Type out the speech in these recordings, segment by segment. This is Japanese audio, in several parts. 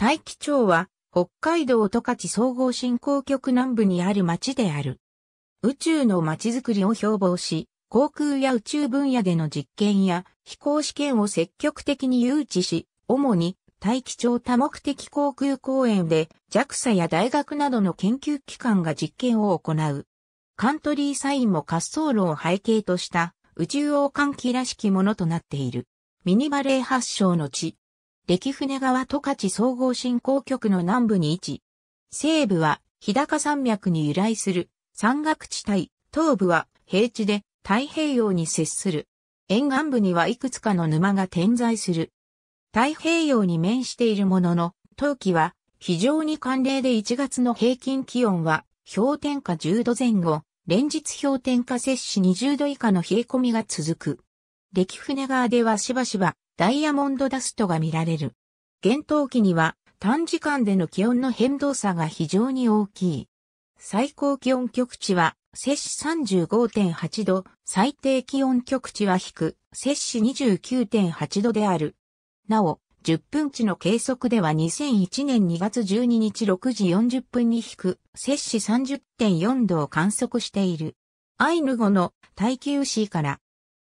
大気町は、北海道十勝総合振興局南部にある町である。宇宙の町づくりを標榜し、航空や宇宙分野での実験や飛行試験を積極的に誘致し、主に大気町多目的航空公園で JAXA や大学などの研究機関が実験を行う。カントリーサインも滑走路を背景とした宇宙王冠機らしきものとなっている。ミニバレー発祥の地、歴船川十勝総合振興局の南部に位置。西部は日高山脈に由来する山岳地帯、東部は平地で太平洋に接する。沿岸部にはいくつかの沼が点在する。太平洋に面しているものの、冬季は非常に寒冷で1月の平均気温は氷点下10度前後、連日氷点下摂氏20度以下の冷え込みが続く。歴船川ではしばしばダイヤモンドダストが見られる。厳冬期には短時間での気温の変動差が非常に大きい。最高気温極地は摂氏35.8度、最低気温極地は低、摂氏29.8度である。なお、10分値の計測では2001年2月12日6時40分に低、摂氏30.4度を観測している。アイヌ語の耐久シから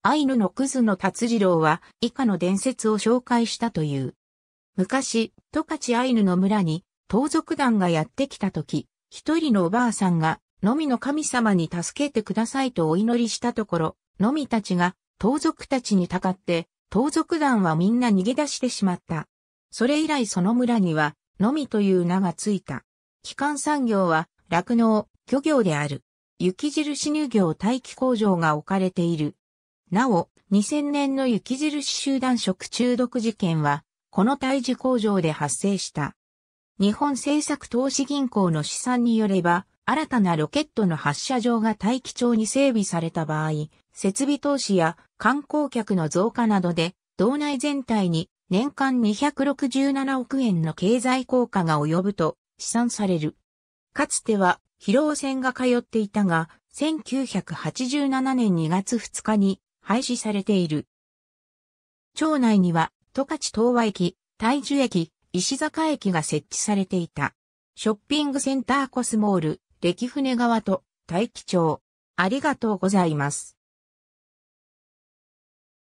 アイヌのクズの達次郎は以下の伝説を紹介したという。昔、十勝アイヌの村に盗賊団がやってきた時、一人のおばあさんが、のみの神様に助けてくださいとお祈りしたところ、のみたちが盗賊たちにたかって、盗賊団はみんな逃げ出してしまった。それ以来その村には、のみという名がついた。基幹産業は、酪農、漁業である。雪印乳業待機工場が置かれている。なお、2000年の雪印集団食中毒事件は、この胎児工場で発生した。日本政策投資銀行の試算によれば、新たなロケットの発射場が大気町に整備された場合、設備投資や観光客の増加などで、道内全体に年間267億円の経済効果が及ぶと試算される。かつては、広尾線が通っていたが、1987年2月2日に廃止されている。町内には、十勝東和駅、大樹駅、石坂駅が設置されていた。ショッピングセンターコスモール、歴船川と大樹町。ありがとうございます。